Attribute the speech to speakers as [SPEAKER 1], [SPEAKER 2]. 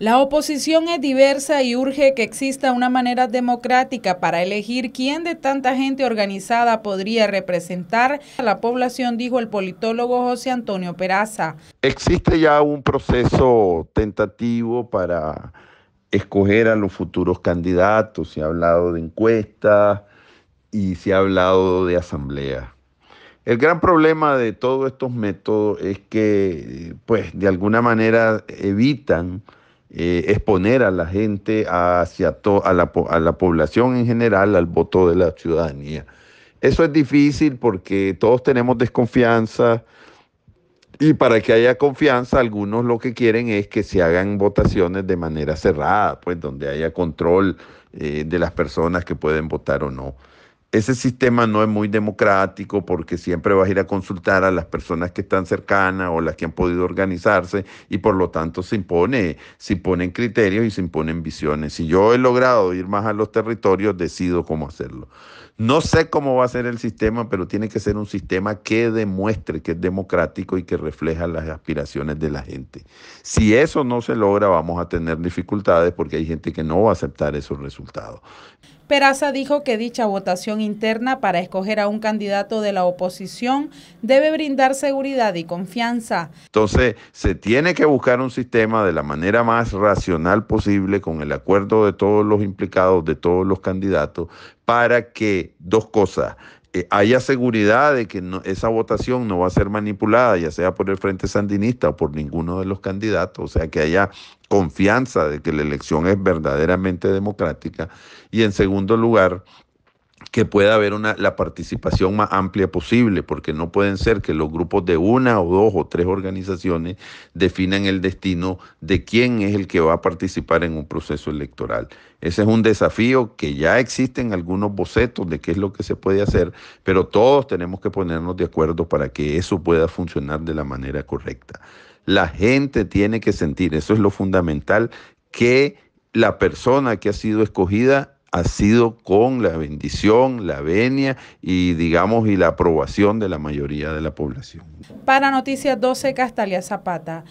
[SPEAKER 1] La oposición es diversa y urge que exista una manera democrática para elegir quién de tanta gente organizada podría representar a la población, dijo el politólogo José Antonio Peraza.
[SPEAKER 2] Existe ya un proceso tentativo para escoger a los futuros candidatos, se ha hablado de encuestas y se ha hablado de asamblea. El gran problema de todos estos métodos es que, pues, de alguna manera evitan eh, exponer a la gente, hacia a, la, a la población en general, al voto de la ciudadanía. Eso es difícil porque todos tenemos desconfianza y para que haya confianza, algunos lo que quieren es que se hagan votaciones de manera cerrada, pues donde haya control eh, de las personas que pueden votar o no. Ese sistema no es muy democrático porque siempre vas a ir a consultar a las personas que están cercanas o las que han podido organizarse y por lo tanto se imponen criterios y se imponen visiones. Si yo he logrado ir más a los territorios, decido cómo hacerlo. No sé cómo va a ser el sistema, pero tiene que ser un sistema que demuestre que es democrático y que refleja las aspiraciones de la gente. Si eso no se logra, vamos a tener dificultades porque hay gente que no va a aceptar esos resultados.
[SPEAKER 1] Peraza dijo que dicha votación interna para escoger a un candidato de la oposición debe brindar seguridad y confianza.
[SPEAKER 2] Entonces, se tiene que buscar un sistema de la manera más racional posible con el acuerdo de todos los implicados, de todos los candidatos, para que dos cosas, eh, haya seguridad de que esa votación no va a ser manipulada, ya sea por el Frente Sandinista o por ninguno de los candidatos, o sea, que haya confianza de que la elección es verdaderamente democrática. Y en segundo lugar, que pueda haber una, la participación más amplia posible, porque no pueden ser que los grupos de una o dos o tres organizaciones definan el destino de quién es el que va a participar en un proceso electoral. Ese es un desafío que ya existen algunos bocetos de qué es lo que se puede hacer, pero todos tenemos que ponernos de acuerdo para que eso pueda funcionar de la manera correcta. La gente tiene que sentir, eso es lo fundamental, que la persona que ha sido escogida ha sido con la bendición, la venia y digamos y la aprobación de la mayoría de la población.
[SPEAKER 1] Para Noticias 12, Castalia Zapata.